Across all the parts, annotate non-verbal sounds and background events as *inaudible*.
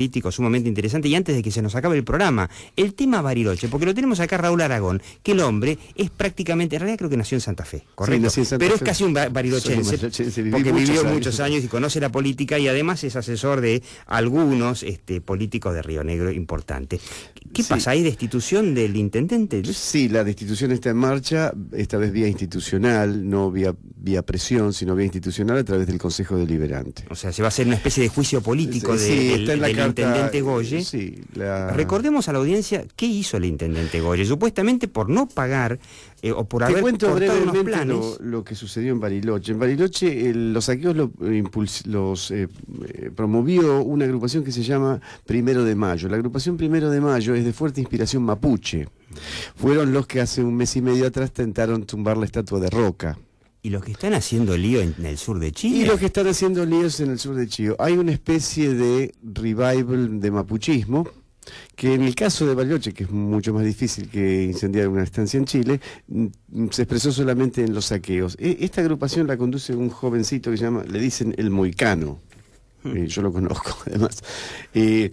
político sumamente interesante. Y antes de que se nos acabe el programa, el tema Bariloche, porque lo tenemos acá Raúl Aragón, que el hombre es prácticamente, en realidad creo que nació en Santa Fe, correcto, pero es casi un barilochense, porque vivió muchos años y conoce la política y además es asesor de algunos este, políticos de Río Negro importantes. ¿Qué pasa? ¿Hay destitución del intendente? Sí, la destitución está en marcha, esta vez vía institucional, no vía vía presión, sino vía institucional a través del Consejo Deliberante. O sea, se va a hacer una especie de juicio político de, del, intendente Goye. Recordemos a la audiencia qué hizo el intendente Goye, supuestamente por no pagar eh, o por haber cuento brevemente lo, que sucedió en Bariloche. En Bariloche eh, los saqueos eh, los promovió una agrupación que se llama Primero de Mayo. La agrupación Primero de Mayo es de fuerte inspiración mapuche. Fueron los que hace un mes y medio atrás tentaron tumbar la estatua de Roca. ¿Y los que están haciendo lío en el sur de Chile? Y los que están haciendo líos en el sur de Chile. Hay una especie de revival de mapuchismo que en el caso de Bariloche, que es mucho más difícil que incendiar una estancia en Chile, mm, se expresó solamente en los saqueos. E, esta agrupación la conduce un jovencito que se llama, le dicen el moicano. Hmm. Eh, yo lo conozco, *laughs* además. Eh,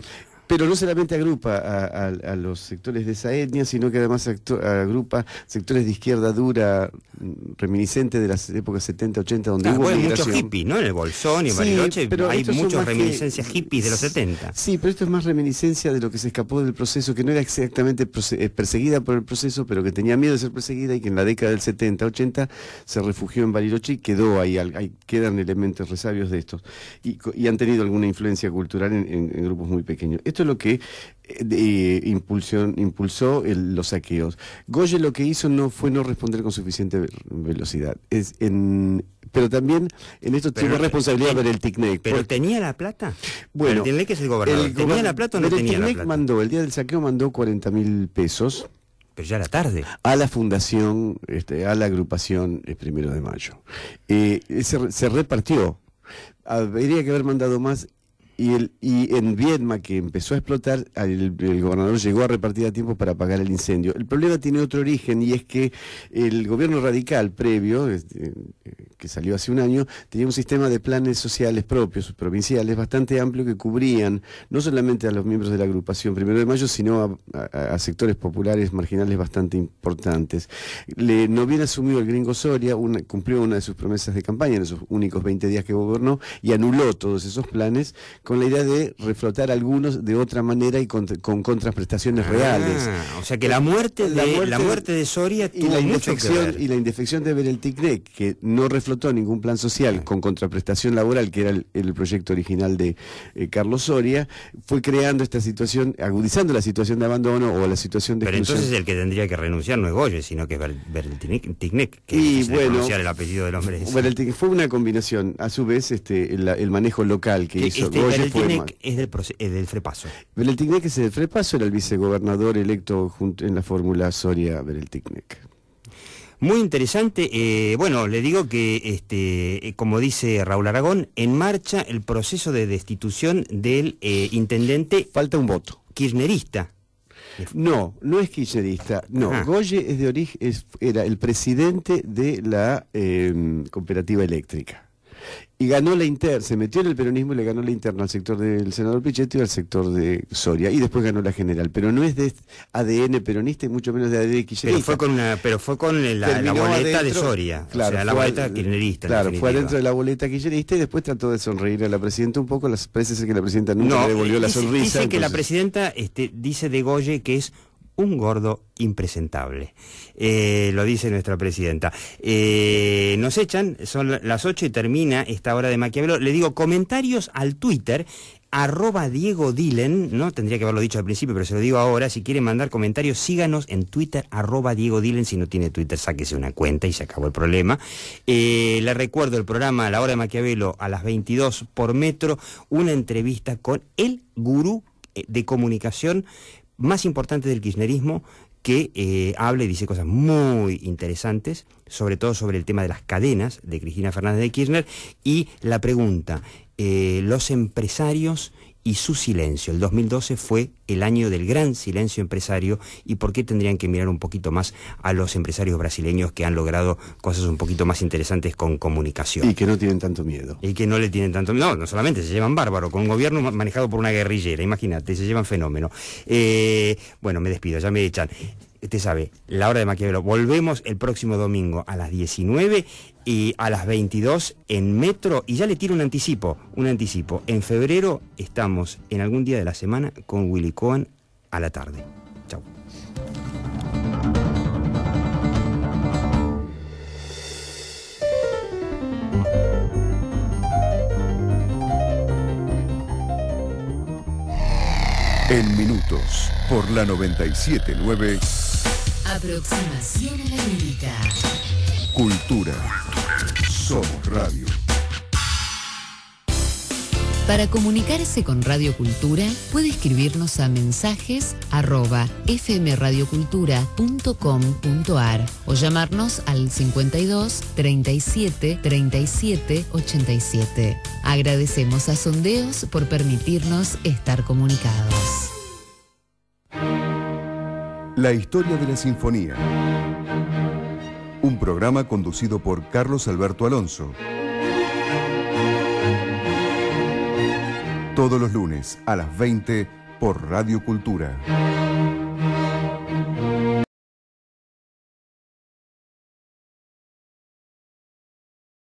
pero no solamente agrupa a, los sectores de esa etnia, sino que además agrupa sectores de izquierda dura, mm, reminiscente de las épocas 70, 80, donde ah, hubo muchos hippies, ¿no? En el Bolsón y en Bariloche pero hay muchas reminiscencias hippies de los 70. Sí, pero esto es más reminiscencia de lo que se escapó del proceso, que no era exactamente eh, perseguida por el proceso, pero que tenía miedo de ser perseguida y que en la década del 70, 80 se refugió en Bariloche y quedó ahí, ahí quedan elementos resabios de estos. Y, han tenido alguna influencia cultural en, grupos muy pequeños. Esto es lo que eh, eh, impulsó, los saqueos. Goye lo que hizo no fue no responder con suficiente velocidad. Es pero también en esto tuvo responsabilidad ver el TICNEC. ¿Pero tenía la plata? Bueno, el TICNEC es el gobernador. El plata mandó, el día del saqueo mandó 40 mil pesos. Pero ya era tarde. A la fundación, este, a la agrupación el eh, primero de mayo. se repartió habría que haber mandado más y, el, y en Viedma, que empezó a explotar, el, gobernador llegó a repartir a tiempo para apagar el incendio. El problema tiene otro origen y es que el gobierno radical previo, este, eh, que salió hace un año, tenía un sistema de planes sociales propios, provinciales, bastante amplio que cubrían no solamente a los miembros de la agrupación Primero de Mayo, sino a, sectores populares marginales bastante importantes. Le, no bien asumió el gringo Soria, cumplió una de sus promesas de campaña en esos únicos 20 días que gobernó y anuló todos esos planes con la idea de reflotar algunos de otra manera y con, con contraprestaciones ah, reales. O sea que la muerte de, la muerte, de Soria tuvo y la indefección, Y la indefección de Ticnec que no reflotó ningún plan social ah. con contraprestación laboral, que era el, proyecto original de eh, Carlos Soria, fue creando esta situación, agudizando la situación de abandono o la situación de Pero entonces el que tendría que renunciar no es Goye, sino que es el que y que bueno, el apellido del hombre. Fue una combinación, a su vez, este, el, manejo local que, hizo este Bereltinec es del, Frepaso. Bereltinec es del Frepaso, era el vicegobernador electo en la fórmula Soria Bereltinec. Muy interesante. Eh, bueno, le digo que, este, eh, como dice Raúl Aragón, en marcha el proceso de destitución del eh, intendente. Falta un voto. Kirchnerista. No, no es kirchnerista. No, ah. Goye es de origen, era el presidente de la cooperativa eléctrica y ganó la Inter, se metió en el peronismo y le ganó la interna al sector del senador Pichetti y al sector de Soria, y después ganó la general, pero no es de este ADN peronista y mucho menos de ADN kirchnerista. Pero fue con, la, pero fue con la, la boleta de Soria, o sea, la boleta kirchnerista. Claro, fue adentro de la boleta kirchnerista y después trató de sonreír a la presidenta un poco, las, parece ser que la presidenta nunca no, le devolvió la sonrisa. Dice que la presidenta este, dice de Goye que es un gordo impresentable. Eh, lo dice nuestra presidenta. Eh, nos echan, son las 8 y termina esta hora de Maquiavelo. Le digo comentarios al Twitter arroba Diego dylan ¿no? Tendría que haberlo dicho al principio, pero se lo digo ahora. Si quieren mandar comentarios, síganos en Twitter, arroba Diego Dillen. Si no tiene Twitter, sáquese una cuenta y se acabó el problema. Eh, le recuerdo el programa La Hora de Maquiavelo a las 22 por metro, una entrevista con el gurú de comunicación más importante del kirchnerismo que eh, habla y dice cosas muy interesantes, sobre todo sobre el tema de las cadenas de Cristina Fernández de Kirchner y la pregunta, eh, ¿los empresarios y su silencio. El 2012 fue el año del gran silencio empresario y por qué tendrían que mirar un poquito más a los empresarios brasileños que han logrado cosas un poquito más interesantes con comunicación. Y que no tienen tanto miedo. Y que no le tienen tanto miedo. No, no solamente, se llevan bárbaro, con un gobierno manejado por una guerrillera, imagínate, se llevan fenómeno. Eh, bueno, me despido, ya me echan. Usted sabe, la hora de Maquiavelo. Volvemos el próximo domingo a las 19 y a las 22 en Metro. Y ya le tiro un anticipo, un anticipo. En febrero estamos en algún día de la semana con Willy Cohen a la tarde. Chau. En minutos, por la 979. Aproximación a la lírica. Cultura. Somos Radio. Para comunicarse con Radio Cultura, puede escribirnos a mensajes o llamarnos al 52 37 37 87. Agradecemos a Sondeos por permitirnos estar comunicados. La historia de la sinfonía. Un programa conducido por Carlos Alberto Alonso. Todos los lunes a las 20 por Radio Cultura.